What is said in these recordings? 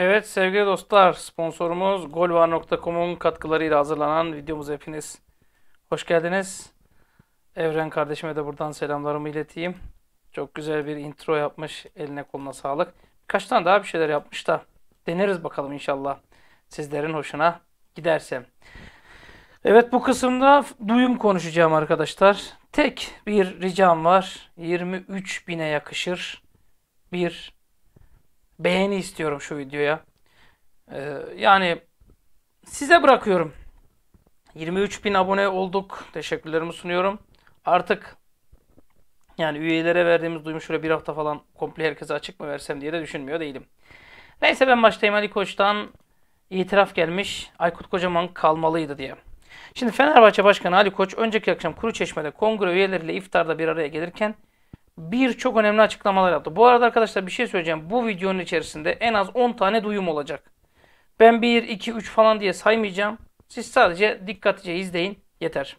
Evet sevgili dostlar sponsorumuz golvar.com'un katkılarıyla hazırlanan videomuz hepiniz hoş geldiniz. Evren kardeşime de buradan selamlarımı ileteyim. Çok güzel bir intro yapmış eline koluna sağlık. Kaçtan daha bir şeyler yapmış da deneriz bakalım inşallah. Sizlerin hoşuna giderse. Evet bu kısımda duyum konuşacağım arkadaşlar. Tek bir ricam var. 23 bine yakışır. Bir beğeni istiyorum şu videoya. Ee, yani size bırakıyorum. 23 bin abone olduk. Teşekkürlerimi sunuyorum. Artık yani üyelere verdiğimiz duyum şöyle bir hafta falan komple herkese açık mı versem diye de düşünmüyor değilim. Neyse ben başlayayım Ali Koç'tan itiraf gelmiş. Aykut Kocaman kalmalıydı diye. Şimdi Fenerbahçe Başkanı Ali Koç önceki akşam Kuruçeşme'de kongre üyeleriyle iftarda bir araya gelirken birçok önemli açıklamalar yaptı. Bu arada arkadaşlar bir şey söyleyeceğim. Bu videonun içerisinde en az 10 tane duyum olacak. Ben 1, 2, 3 falan diye saymayacağım. Siz sadece dikkatlice izleyin yeter.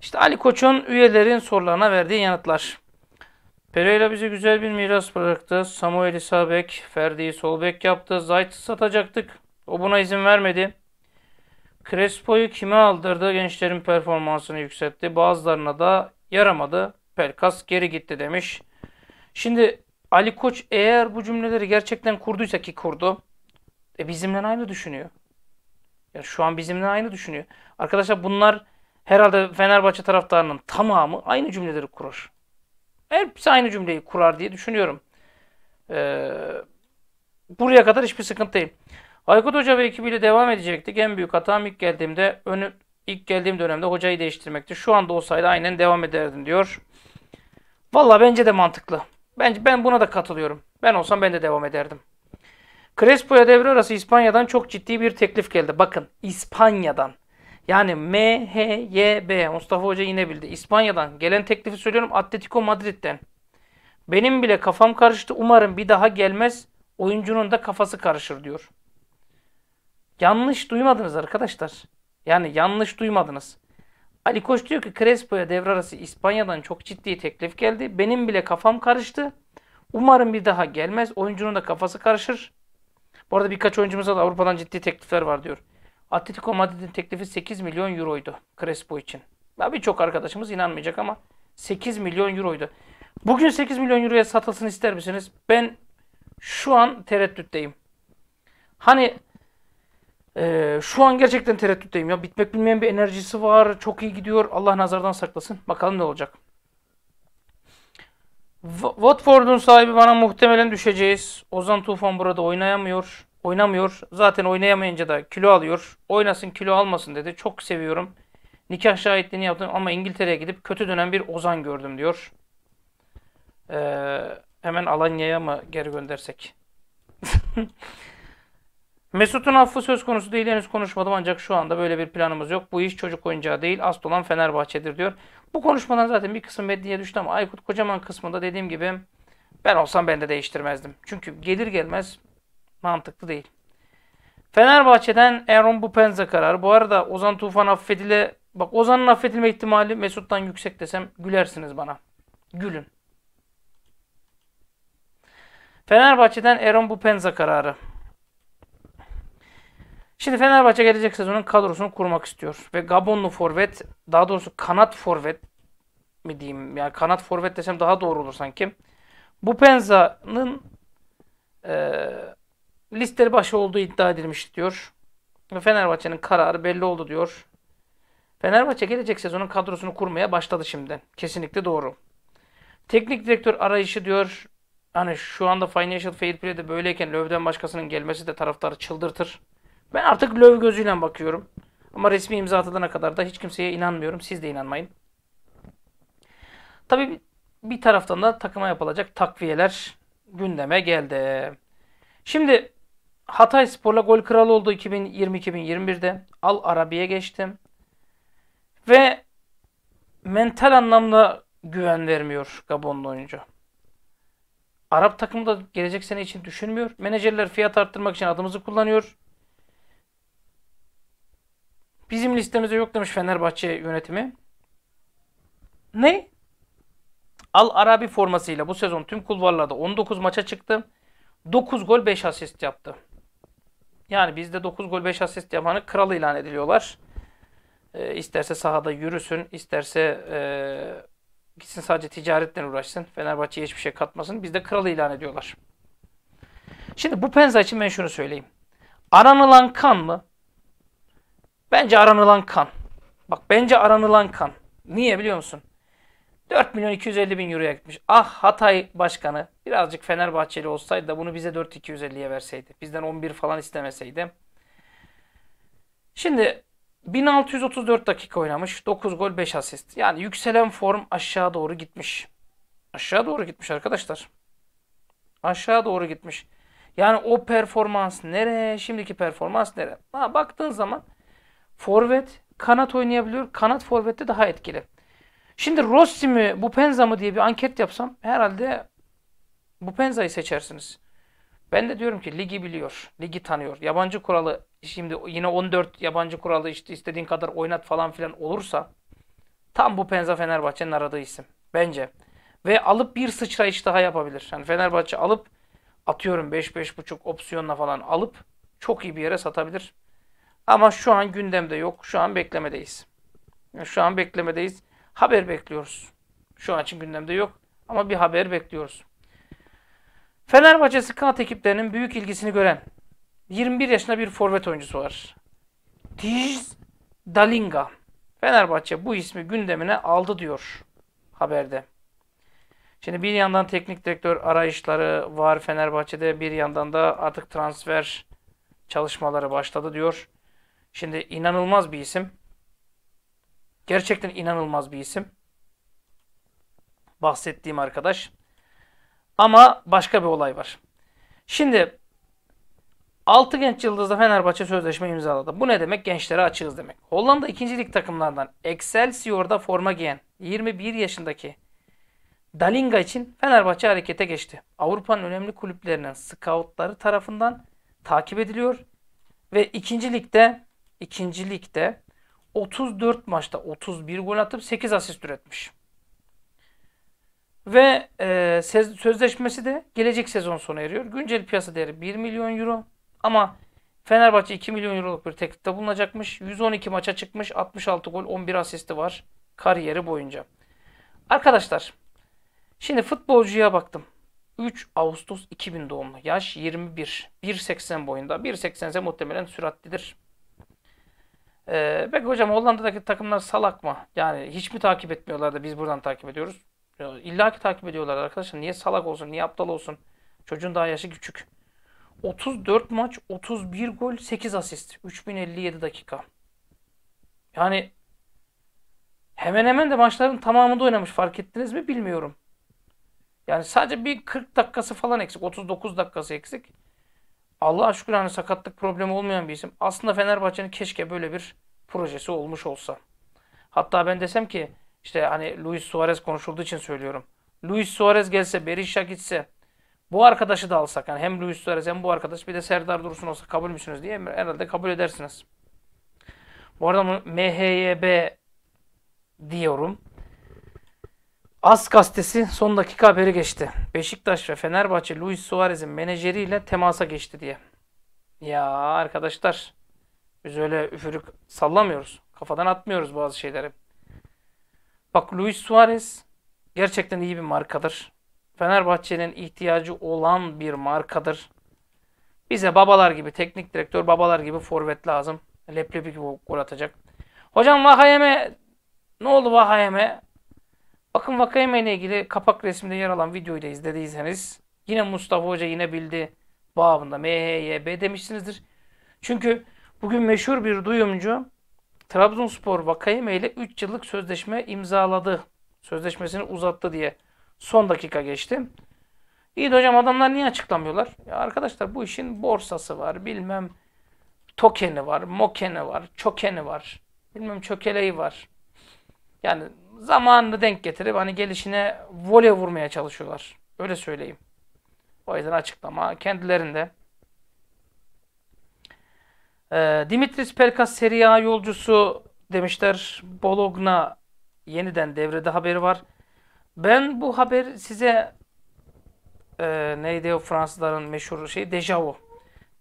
İşte Ali Koç'un üyelerin sorularına verdiği yanıtlar. Pereira bize güzel bir miras bıraktı. Samuel'i sağ bek, Ferdi'yi sol bek yaptı. Zayt'ı satacaktık. O buna izin vermedi. Crespo'yu kime aldırdı? Gençlerin performansını yükseltti. Bazılarına da yaramadı. Pelkas geri gitti demiş. Şimdi Ali Koç eğer bu cümleleri gerçekten kurduysa ki kurdu. E bizimle aynı düşünüyor. Yani şu an bizimle aynı düşünüyor. Arkadaşlar bunlar herhalde Fenerbahçe taraftarının tamamı aynı cümleleri kurar. Hepsi aynı cümleyi kurar diye düşünüyorum. Ee, buraya kadar hiçbir sıkıntı değil. Aykut Hoca ve ekibiyle devam edecektik. En büyük hatam ilk geldiğimde önü, ilk geldiğim dönemde hocayı değiştirmekti. Şu anda olsaydı aynen devam ederdim diyor. Valla bence de mantıklı. Bence ben buna da katılıyorum. Ben olsam ben de devam ederdim. Crespo'ya devre arası İspanya'dan çok ciddi bir teklif geldi. Bakın İspanya'dan. Yani M, H, Y, B. Mustafa Hoca yine bildi. İspanya'dan. Gelen teklifi söylüyorum Atletico Madrid'den. Benim bile kafam karıştı. Umarım bir daha gelmez. Oyuncunun da kafası karışır diyor. Yanlış duymadınız arkadaşlar. Yani yanlış duymadınız. Ali Koç diyor ki Crespo'ya devre arası İspanya'dan çok ciddi teklif geldi. Benim bile kafam karıştı. Umarım bir daha gelmez. Oyuncunun da kafası karışır. Bu arada birkaç oyuncumuza da Avrupa'dan ciddi teklifler var diyor. Atletico Madrid'in teklifi 8 milyon euroydu Crespo için. Birçok arkadaşımız inanmayacak ama 8 milyon euroydu. Bugün 8 milyon euroya satılsın ister misiniz? Ben şu an tereddütteyim. Hani ee, şu an gerçekten tereddütteyim ya. Bitmek bilmeyen bir enerjisi var. Çok iyi gidiyor. Allah nazardan saklasın. Bakalım ne olacak. Watford'un sahibi bana muhtemelen düşeceğiz. Ozan Tufan burada oynayamıyor. Oynamıyor. Zaten oynayamayınca da kilo alıyor. Oynasın kilo almasın dedi. Çok seviyorum. Nikah şahitliğini yaptım ama İngiltere'ye gidip kötü dönen bir Ozan gördüm diyor. Ee, hemen Alanya'ya mı geri göndersek? Mesut'un affı söz konusu değil henüz konuşmadım ancak şu anda böyle bir planımız yok. Bu iş çocuk oyuncağı değil asıl olan Fenerbahçe'dir diyor. Bu konuşmadan zaten bir kısım medyaya düştü ama Aykut Kocaman kısmında dediğim gibi ben olsam ben de değiştirmezdim. Çünkü gelir gelmez Mantıklı değil. Fenerbahçe'den Aaron Bupenza kararı. Bu arada Ozan Tufan affedile... Bak Ozan'ın affedilme ihtimali Mesut'tan yüksek desem gülersiniz bana. Gülün. Fenerbahçe'den Aaron Bupenza kararı. Şimdi Fenerbahçe gelecek sezonun kadrosunu kurmak istiyor. Ve Gabonlu forvet, daha doğrusu kanat forvet mi diyeyim? Yani kanat forvet desem daha doğru olur sanki. Bu Penza'nın listeli başı olduğu iddia edilmiş diyor. Fenerbahçe'nin kararı belli oldu diyor. Fenerbahçe gelecek sezonun kadrosunu kurmaya başladı şimdi. Kesinlikle doğru. Teknik direktör arayışı diyor. Hani şu anda Financial Fair Play'de böyleyken Löv'den başkasının gelmesi de taraftarı çıldırtır. Ben artık Löv gözüyle bakıyorum. Ama resmi imza atılana kadar da hiç kimseye inanmıyorum. Siz de inanmayın. Tabii bir taraftan da takıma yapılacak takviyeler gündeme geldi. Şimdi Hatay Spor'la gol kralı oldu 2020-2021'de. Al Arabi'ye geçtim. Ve mental anlamda güven vermiyor Gabonlu oyuncu. Arap takımı da gelecek sene için düşünmüyor. Menajerler fiyat arttırmak için adımızı kullanıyor. Bizim listemizde yok demiş Fenerbahçe yönetimi. Ne? Al Arabi formasıyla bu sezon tüm kulvarlarda 19 maça çıktı. 9 gol 5 asist yaptı. Yani bizde 9 gol 5 asist yapanı kral ilan ediliyorlar. E, isterse sahada yürüsün, isterse e, gitsin sadece ticaretle uğraşsın. Fenerbahçe'ye hiçbir şey katmasın. Bizde kral ilan ediyorlar. Şimdi bu penza için ben şunu söyleyeyim. Aranılan kan mı? Bence aranılan kan. Bak bence aranılan kan. Niye biliyor musun? 4 milyon 250 bin euroya gitmiş. Ah Hatay Başkanı birazcık Fenerbahçeli olsaydı da bunu bize 4 250'ye verseydi. Bizden 11 falan istemeseydi. Şimdi 1634 dakika oynamış. 9 gol 5 asist. Yani yükselen form aşağı doğru gitmiş. Aşağı doğru gitmiş arkadaşlar. Aşağı doğru gitmiş. Yani o performans nereye? Şimdiki performans nereye? Ha, baktığın zaman forvet kanat oynayabiliyor. Kanat forvette daha etkili. Şimdi Rossi mi bu Penza mı diye bir anket yapsam herhalde bu Penza'yı seçersiniz. Ben de diyorum ki ligi biliyor, ligi tanıyor. Yabancı kuralı şimdi yine 14 yabancı kuralı işte istediğin kadar oynat falan filan olursa tam bu Penza Fenerbahçe'nin aradığı isim bence. Ve alıp bir sıçrayış daha yapabilir. Yani Fenerbahçe alıp atıyorum 5-5.5 opsiyonla falan alıp çok iyi bir yere satabilir. Ama şu an gündemde yok. Şu an beklemedeyiz. Şu an beklemedeyiz haber bekliyoruz. Şu an için gündemde yok ama bir haber bekliyoruz. Fenerbahçe scout ekiplerinin büyük ilgisini gören 21 yaşında bir forvet oyuncusu var. Tiz Dalinga. Fenerbahçe bu ismi gündemine aldı diyor haberde. Şimdi bir yandan teknik direktör arayışları var Fenerbahçe'de bir yandan da artık transfer çalışmaları başladı diyor. Şimdi inanılmaz bir isim. Gerçekten inanılmaz bir isim. Bahsettiğim arkadaş. Ama başka bir olay var. Şimdi 6 genç yıldızda Fenerbahçe sözleşme imzaladı. Bu ne demek? Gençlere açığız demek. Hollanda 2. lig takımlarından Excelsior'da forma giyen 21 yaşındaki Dalinga için Fenerbahçe harekete geçti. Avrupa'nın önemli kulüplerinin scoutları tarafından takip ediliyor ve 2. ligde 2. ligde 34 maçta 31 gol atıp 8 asist üretmiş. Ve e, sözleşmesi de gelecek sezon sona eriyor. Güncel piyasa değeri 1 milyon euro. Ama Fenerbahçe 2 milyon euroluk bir teklifte bulunacakmış. 112 maça çıkmış. 66 gol 11 asisti var kariyeri boyunca. Arkadaşlar şimdi futbolcuya baktım. 3 Ağustos 2000 doğumlu. Yaş 21. 1.80 boyunda. 1.80 ise muhtemelen süratlidir. Ee, belki hocam Hollanda'daki takımlar salak mı? Yani hiç mi takip etmiyorlar da biz buradan takip ediyoruz? İlla ki takip ediyorlar arkadaşlar. Niye salak olsun, niye aptal olsun? Çocuğun daha yaşı küçük. 34 maç, 31 gol, 8 asist. 3057 dakika. Yani hemen hemen de maçların tamamında oynamış. Fark ettiniz mi bilmiyorum. Yani sadece bir 40 dakikası falan eksik. 39 dakikası eksik. Allah'a şükür hani sakatlık problemi olmayan bir isim. Aslında Fenerbahçe'nin keşke böyle bir projesi olmuş olsa. Hatta ben desem ki işte hani Luis Suarez konuşulduğu için söylüyorum. Luis Suarez gelse, Berisha gitse bu arkadaşı da alsak yani hem Luis Suarez hem bu arkadaş bir de Serdar Dursun olsa kabul müsünüz diye herhalde kabul edersiniz. Bu arada MHYB diyorum. As gazetesi son dakika haberi geçti. Beşiktaş ve Fenerbahçe Luis Suarez'in menajeriyle temasa geçti diye. Ya arkadaşlar biz öyle üfürük sallamıyoruz. Kafadan atmıyoruz bazı şeyleri. Bak Luis Suarez gerçekten iyi bir markadır. Fenerbahçe'nin ihtiyacı olan bir markadır. Bize babalar gibi teknik direktör, babalar gibi forvet lazım. Leplepi gibi gol atacak. Hocam Vakayeme ne oldu Vakayeme? Bakın Vakayeme ile ilgili kapak resimde yer alan videoyu da izlediyseniz yine Mustafa Hoca yine bildi babında MHYB demişsinizdir. Çünkü Bugün meşhur bir duyumcu Trabzonspor Vakayeme ile 3 yıllık sözleşme imzaladı. Sözleşmesini uzattı diye son dakika geçti. İyi de hocam adamlar niye açıklamıyorlar? Ya arkadaşlar bu işin borsası var, bilmem tokeni var, mokeni var, çokeni var, bilmem çökeleği var. Yani zamanını denk getirip hani gelişine voley vurmaya çalışıyorlar. Öyle söyleyeyim. O yüzden açıklama kendilerinde. E, Dimitris Pelkas Serie A yolcusu demişler. Bologna yeniden devrede haberi var. Ben bu haber size e, neydi o Fransızların meşhur şey dejavu.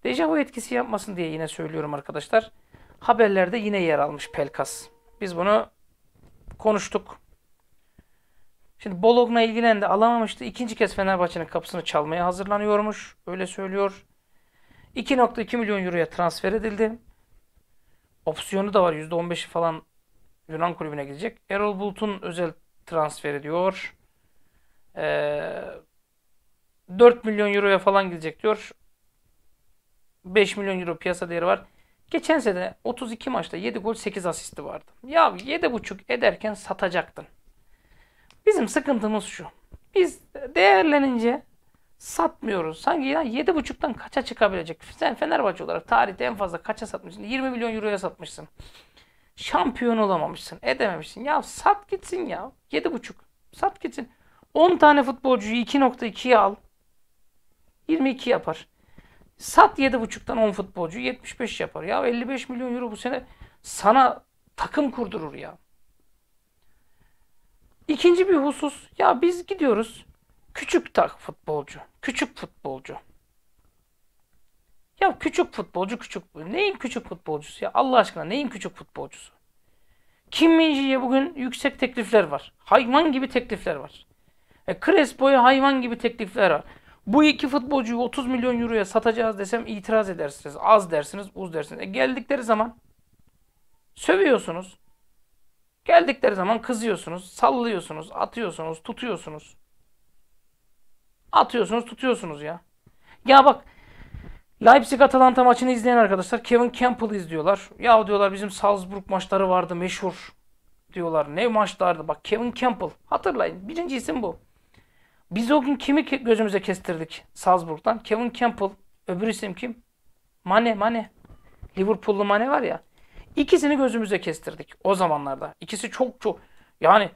Dejavu etkisi yapmasın diye yine söylüyorum arkadaşlar. Haberlerde yine yer almış Pelkas. Biz bunu konuştuk. Şimdi Bologna ilgilendi alamamıştı. İkinci kez Fenerbahçe'nin kapısını çalmaya hazırlanıyormuş. Öyle söylüyor. 2.2 milyon euroya transfer edildi. Opsiyonu da var. %15'i falan Yunan kulübüne gidecek. Erol Bulut'un özel transferi diyor. Ee, 4 milyon euroya falan gidecek diyor. 5 milyon euro piyasa değeri var. Geçen sene 32 maçta 7 gol 8 asisti vardı. Ya 7.5 ederken satacaktın. Bizim sıkıntımız şu. Biz değerlenince satmıyoruz. Sanki ya 7.5'tan kaça çıkabilecek? Sen Fenerbahçe olarak tarihte en fazla kaça satmışsın? 20 milyon euroya satmışsın. Şampiyon olamamışsın. Edememişsin. Ya sat gitsin ya. 7.5. Sat gitsin. 10 tane futbolcuyu 2.2'ye al. 22 yapar. Sat 7.5'tan 10 futbolcu 75 yapar. Ya 55 milyon euro bu sene sana takım kurdurur ya. İkinci bir husus. Ya biz gidiyoruz. Küçük tak futbolcu. Küçük futbolcu. Ya küçük futbolcu küçük. Neyin küçük futbolcusu ya? Allah aşkına neyin küçük futbolcusu? Kim Minji'ye bugün yüksek teklifler var. Hayvan gibi teklifler var. E, Crespo'ya hayvan gibi teklifler var. Bu iki futbolcuyu 30 milyon euroya satacağız desem itiraz edersiniz. Az dersiniz, uz dersiniz. E, geldikleri zaman sövüyorsunuz. Geldikleri zaman kızıyorsunuz, sallıyorsunuz, atıyorsunuz, tutuyorsunuz. Atıyorsunuz tutuyorsunuz ya. Ya bak Leipzig Atalanta maçını izleyen arkadaşlar Kevin Campbell izliyorlar. Ya diyorlar bizim Salzburg maçları vardı meşhur diyorlar. Ne maçlardı bak Kevin Campbell hatırlayın birinci isim bu. Biz o gün kimi gözümüze kestirdik Salzburg'dan? Kevin Campbell. Öbür isim kim? Mane, Mane. Liverpool'lu Mane var ya. İkisini gözümüze kestirdik o zamanlarda. İkisi çok çok yani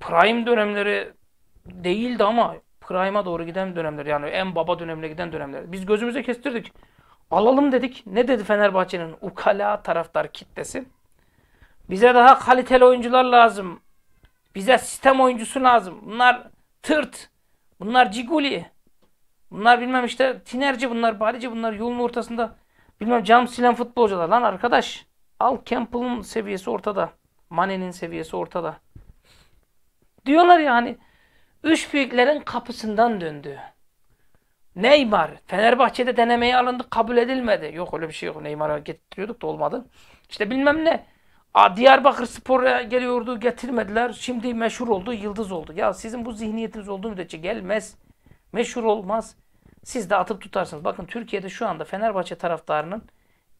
prime dönemleri değildi ama kıraima doğru giden dönemler yani en baba dönemine giden dönemler. Biz gözümüze kestirdik. Alalım dedik. Ne dedi Fenerbahçe'nin ukala taraftar kitlesi? Bize daha kaliteli oyuncular lazım. Bize sistem oyuncusu lazım. Bunlar tırt. Bunlar ciguli. Bunlar bilmem işte tinerci bunlar, barici bunlar yolun ortasında bilmem cam silen futbolcular. Lan arkadaş al Campbell'ın seviyesi ortada. Mane'nin seviyesi ortada. Diyorlar yani ya Üç büyüklerin kapısından döndü. Neymar, Fenerbahçe'de denemeye alındı, kabul edilmedi. Yok öyle bir şey yok. Neymar'a getiriyorduk da olmadı. İşte bilmem ne. Diyarbakır Spor'a geliyordu, getirmediler. Şimdi meşhur oldu, yıldız oldu. Ya sizin bu zihniyetiniz olduğu müddetçe gelmez. Meşhur olmaz. Siz de atıp tutarsınız. Bakın Türkiye'de şu anda Fenerbahçe taraftarının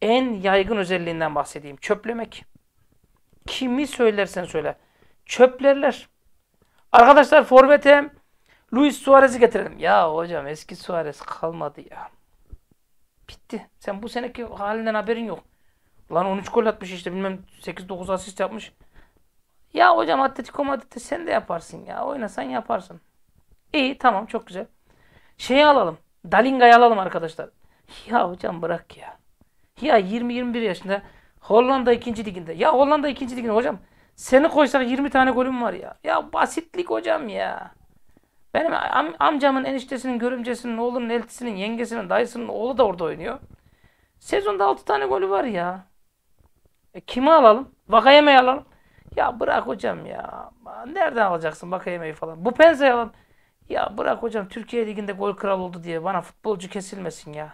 en yaygın özelliğinden bahsedeyim. Çöplemek. Kimi söylersen söyle. Çöplerler. Arkadaşlar Forvet'e Luis Suarez'i getirelim. Ya hocam eski Suarez kalmadı ya. Bitti. Sen bu seneki halinden haberin yok. Lan 13 gol atmış işte bilmem 8-9 asist yapmış. Ya hocam Atletico Madrid'de sen de yaparsın ya. Oynasan yaparsın. İyi tamam çok güzel. Şeyi alalım. Dalinga'yı alalım arkadaşlar. Ya hocam bırak ya. Ya 20-21 yaşında Hollanda 2. liginde. Ya Hollanda 2. liginde hocam. Seni koysak 20 tane golüm var ya. Ya basitlik hocam ya. Benim am amcamın, eniştesinin, görümcesinin, oğlunun, eltisinin, yengesinin, dayısının oğlu da orada oynuyor. Sezonda 6 tane golü var ya. E kimi alalım? Vakayeme'yi alalım. Ya bırak hocam ya. Nereden alacaksın Vakayeme'yi falan? Bu Penza'yı alalım. Ya bırak hocam Türkiye Ligi'nde gol kral oldu diye bana futbolcu kesilmesin ya.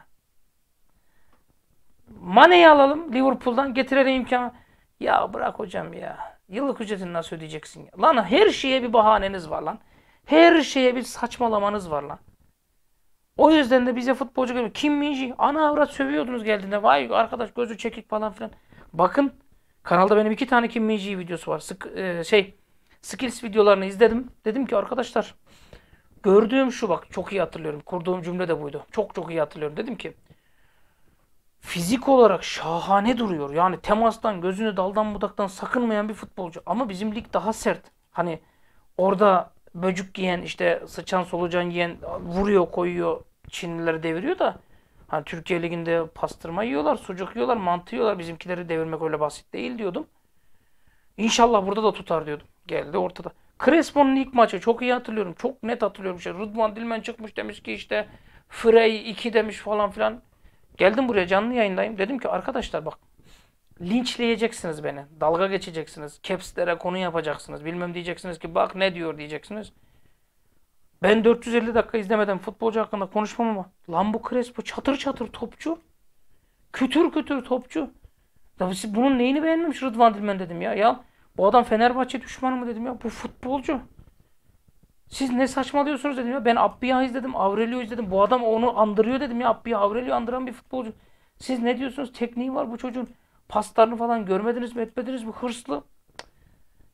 Mane'yi alalım Liverpool'dan getirelim imkanı. Ya bırak hocam ya. Yıllık ücretini nasıl ödeyeceksin? Lan her şeye bir bahaneniz var lan. Her şeye bir saçmalamanız var lan. O yüzden de bize futbolcu gibi Kim Minji ana avrat sövüyordunuz geldiğinde. Vay arkadaş gözü çekik falan filan. Bakın kanalda benim iki tane Kim Minji videosu var. Sık, e, şey skills videolarını izledim. Dedim ki arkadaşlar gördüğüm şu bak çok iyi hatırlıyorum. Kurduğum cümle de buydu. Çok çok iyi hatırlıyorum. Dedim ki fizik olarak şahane duruyor. Yani temastan, gözünü daldan budaktan sakınmayan bir futbolcu. Ama bizim lig daha sert. Hani orada böcük giyen, işte sıçan solucan yiyen vuruyor, koyuyor. Çinlileri deviriyor da hani Türkiye liginde pastırma yiyorlar, sucuk yiyorlar, mantı yiyorlar. Bizimkileri devirmek öyle basit değil diyordum. İnşallah burada da tutar diyordum. Geldi ortada. Crespo'nun ilk maçı çok iyi hatırlıyorum. Çok net hatırlıyorum. İşte Rıdvan Dilmen çıkmış demiş ki işte Frey 2 demiş falan filan. Geldim buraya canlı yayındayım. Dedim ki arkadaşlar bak linçleyeceksiniz beni. Dalga geçeceksiniz. Caps'lere konu yapacaksınız. Bilmem diyeceksiniz ki bak ne diyor diyeceksiniz. Ben 450 dakika izlemeden futbolcu hakkında konuşmam ama lan bu Crespo çatır çatır topçu. Kütür kütür topçu. Ya siz bunun neyini beğenmemiş Rıdvan Dilmen dedim ya. Ya bu adam Fenerbahçe düşmanı mı dedim ya. Bu futbolcu. Siz ne saçmalıyorsunuz dedim ya. Ben Abbiya izledim, Aurelio izledim. Bu adam onu andırıyor dedim ya. Abbiya, Aurelio andıran bir futbolcu. Siz ne diyorsunuz? Tekniği var bu çocuğun. Paslarını falan görmediniz mi, etmediniz mi? Hırslı.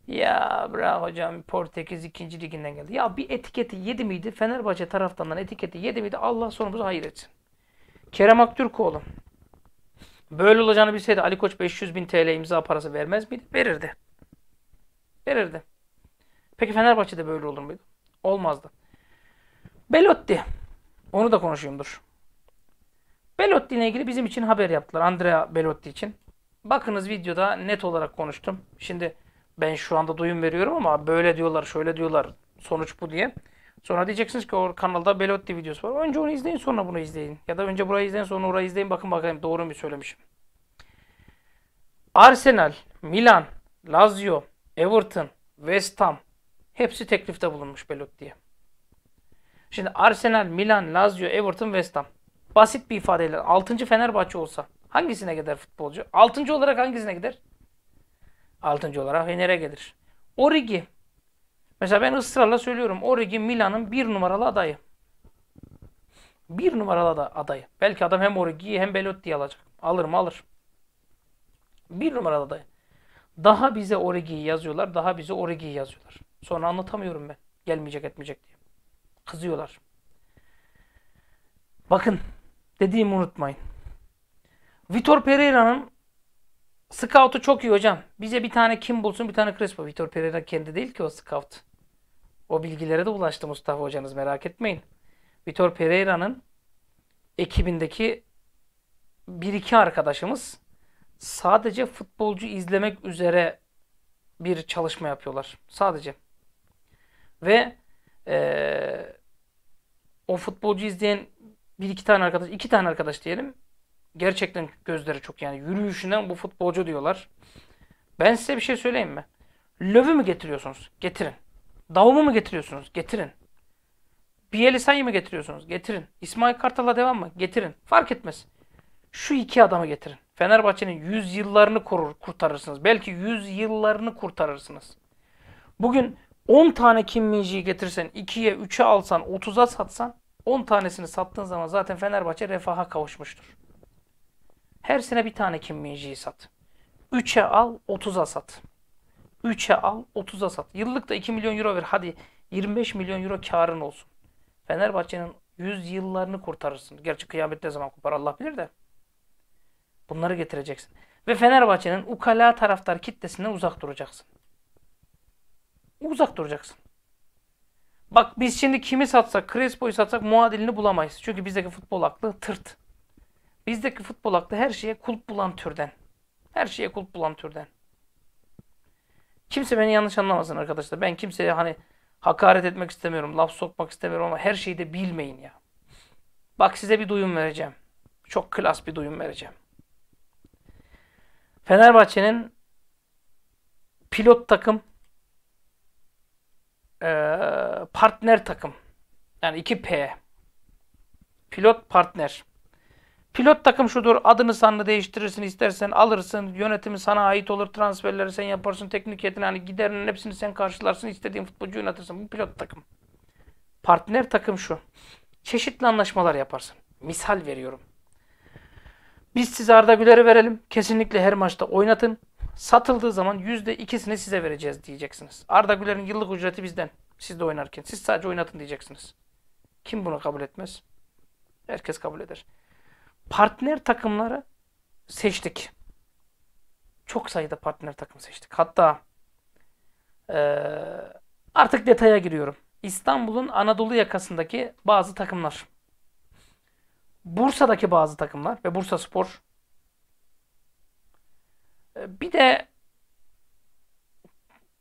Ya bravo hocam Portekiz ikinci liginden geldi. Ya bir etiketi yedi miydi? Fenerbahçe taraftandan etiketi yedi miydi? Allah sonumuzu hayır etsin. Kerem Aktürkoğlu. Böyle olacağını bilseydi Ali Koç 500 bin TL imza parası vermez miydi? Verirdi. Verirdi. Peki Fenerbahçe'de böyle olur muydu? olmazdı. Belotti. Onu da konuşayım Belotti ile ilgili bizim için haber yaptılar. Andrea Belotti için. Bakınız videoda net olarak konuştum. Şimdi ben şu anda duyum veriyorum ama böyle diyorlar, şöyle diyorlar. Sonuç bu diye. Sonra diyeceksiniz ki o kanalda Belotti videosu var. Önce onu izleyin sonra bunu izleyin. Ya da önce burayı izleyin sonra orayı izleyin. Bakın bakayım doğru mu söylemişim. Arsenal, Milan, Lazio, Everton, West Ham, Hepsi teklifte bulunmuş Belotti'ye. Şimdi Arsenal, Milan, Lazio, Everton, West Ham. Basit bir ifadeyle 6. Fenerbahçe olsa hangisine gider futbolcu? 6. olarak hangisine gider? 6. olarak Fener'e gelir. Origi. Mesela ben ısrarla söylüyorum. Origi Milan'ın bir numaralı adayı. Bir numaralı da adayı. Belki adam hem Origi'yi hem Belotti'yi alacak. Alır mı alır. Bir numaralı adayı. Daha bize Origi'yi yazıyorlar. Daha bize Origi'yi yazıyorlar. Sonra anlatamıyorum ben. Gelmeyecek etmeyecek diye. Kızıyorlar. Bakın dediğimi unutmayın. Vitor Pereira'nın scout'u çok iyi hocam. Bize bir tane kim bulsun bir tane Crespo. Vitor Pereira kendi değil ki o scout. O bilgilere de ulaştı Mustafa hocanız merak etmeyin. Vitor Pereira'nın ekibindeki bir iki arkadaşımız sadece futbolcu izlemek üzere bir çalışma yapıyorlar. Sadece. Ve e, o futbolcu izleyen bir iki tane arkadaş, iki tane arkadaş diyelim. Gerçekten gözleri çok yani yürüyüşünden bu futbolcu diyorlar. Ben size bir şey söyleyeyim mi? Löv'ü mü getiriyorsunuz? Getirin. Davum'u mu getiriyorsunuz? Getirin. Bielisa'yı mı getiriyorsunuz? Getirin. İsmail Kartal'a devam mı? Getirin. Fark etmez. Şu iki adamı getirin. Fenerbahçe'nin yüz yıllarını korur, kurtarırsınız. Belki yüz yıllarını kurtarırsınız. Bugün 10 tane Kim Minji'yi getirsen, 2'ye, 3'e alsan, 30'a satsan, 10 tanesini sattığın zaman zaten Fenerbahçe refaha kavuşmuştur. Her sene bir tane Kim Minji'yi sat. 3'e al, 30'a sat. 3'e al, 30'a sat. Yıllık da 2 milyon euro ver. Hadi 25 milyon euro karın olsun. Fenerbahçe'nin 100 yıllarını kurtarırsın. Gerçi kıyamet ne zaman kopar Allah bilir de. Bunları getireceksin. Ve Fenerbahçe'nin ukala taraftar kitlesinden uzak duracaksın uzak duracaksın. Bak biz şimdi kimi satsak, Crespo'yu satsak muadilini bulamayız. Çünkü bizdeki futbol aklı tırt. Bizdeki futbol aklı her şeye kulp bulan türden. Her şeye kulp bulan türden. Kimse beni yanlış anlamasın arkadaşlar. Ben kimseye hani hakaret etmek istemiyorum, laf sokmak istemiyorum ama her şeyi de bilmeyin ya. Bak size bir duyum vereceğim. Çok klas bir duyum vereceğim. Fenerbahçe'nin pilot takım ee, partner takım. Yani 2P. Pilot partner. Pilot takım şudur. Adını sanını değiştirirsin istersen alırsın. Yönetimi sana ait olur. Transferleri sen yaparsın. Teknik yetin hani giderinin hepsini sen karşılarsın. istediğin futbolcu oynatırsın. Bu pilot takım. Partner takım şu. Çeşitli anlaşmalar yaparsın. Misal veriyorum. Biz size Arda Güler'i verelim. Kesinlikle her maçta oynatın satıldığı zaman yüzde ikisini size vereceğiz diyeceksiniz. Arda Güler'in yıllık ücreti bizden. Siz de oynarken. Siz sadece oynatın diyeceksiniz. Kim bunu kabul etmez? Herkes kabul eder. Partner takımları seçtik. Çok sayıda partner takım seçtik. Hatta ee, artık detaya giriyorum. İstanbul'un Anadolu yakasındaki bazı takımlar. Bursa'daki bazı takımlar ve Bursa Spor bir de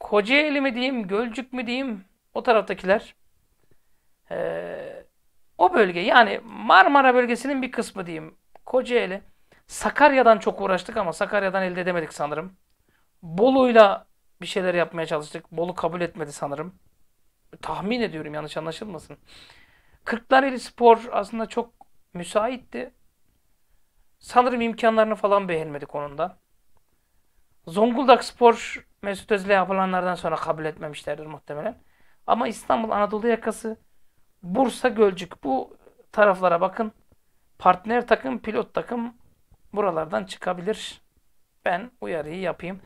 Kocaeli mi diyeyim, Gölcük mü diyeyim o taraftakiler ee, o bölge yani Marmara bölgesinin bir kısmı diyeyim. Kocaeli. Sakarya'dan çok uğraştık ama Sakarya'dan elde edemedik sanırım. Bolu'yla bir şeyler yapmaya çalıştık. Bolu kabul etmedi sanırım. Tahmin ediyorum yanlış anlaşılmasın. Kırklareli Spor aslında çok müsaitti. Sanırım imkanlarını falan beğenmedi konuda. Zonguldak Spor Mesut Özil'e yapılanlardan sonra kabul etmemişlerdir muhtemelen. Ama İstanbul Anadolu yakası Bursa Gölcük bu taraflara bakın. Partner takım, pilot takım buralardan çıkabilir. Ben uyarıyı yapayım.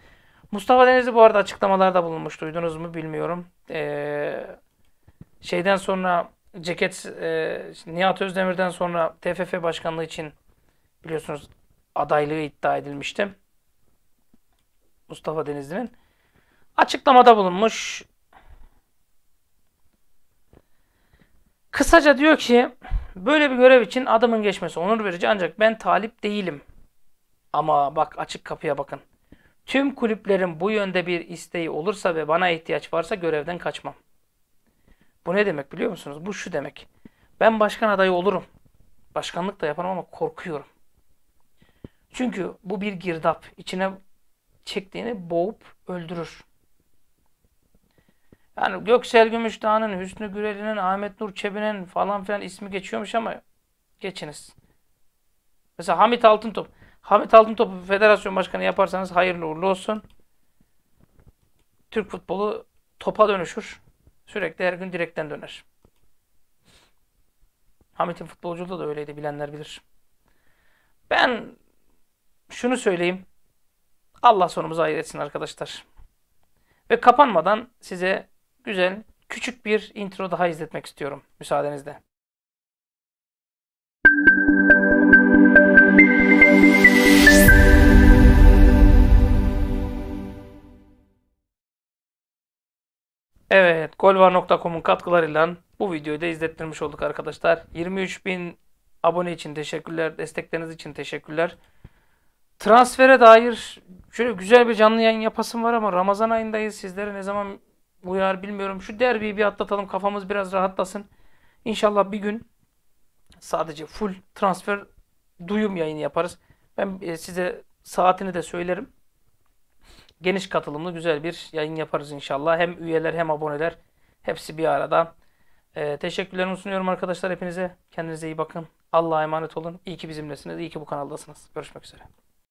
Mustafa Denizli bu arada açıklamalarda bulunmuş. Duydunuz mu bilmiyorum. Ee, şeyden sonra ceket e, Nihat Özdemir'den sonra TFF başkanlığı için biliyorsunuz adaylığı iddia edilmişti. Mustafa Denizli'nin açıklamada bulunmuş. Kısaca diyor ki böyle bir görev için adımın geçmesi onur verici ancak ben talip değilim. Ama bak açık kapıya bakın. Tüm kulüplerin bu yönde bir isteği olursa ve bana ihtiyaç varsa görevden kaçmam. Bu ne demek biliyor musunuz? Bu şu demek. Ben başkan adayı olurum. Başkanlık da yaparım ama korkuyorum. Çünkü bu bir girdap. İçine çektiğini boğup öldürür. Yani Göksel Gümüşdağ'ın, Hüsnü Gürel'in, Ahmet Nur Çebi'nin falan filan ismi geçiyormuş ama geçiniz. Mesela Hamit Altıntop. Hamit Altıntop'u federasyon başkanı yaparsanız hayırlı uğurlu olsun. Türk futbolu topa dönüşür. Sürekli her gün direkten döner. Hamit'in futbolculuğu da öyleydi bilenler bilir. Ben şunu söyleyeyim. Allah sonumuzu hayır etsin arkadaşlar. Ve kapanmadan size güzel küçük bir intro daha izletmek istiyorum müsaadenizle. Evet, golvar.com'un katkılarıyla bu videoyu da izlettirmiş olduk arkadaşlar. 23.000 abone için teşekkürler, destekleriniz için teşekkürler. Transfere dair şöyle güzel bir canlı yayın yapasım var ama Ramazan ayındayız. Sizlere ne zaman uyar bilmiyorum. Şu derbiyi bir atlatalım. Kafamız biraz rahatlasın. İnşallah bir gün sadece full transfer duyum yayını yaparız. Ben e, size saatini de söylerim. Geniş katılımlı güzel bir yayın yaparız inşallah. Hem üyeler hem aboneler hepsi bir arada. Ee, teşekkürlerimi sunuyorum arkadaşlar hepinize. Kendinize iyi bakın. Allah'a emanet olun. İyi ki bizimlesiniz. İyi ki bu kanaldasınız. Görüşmek üzere.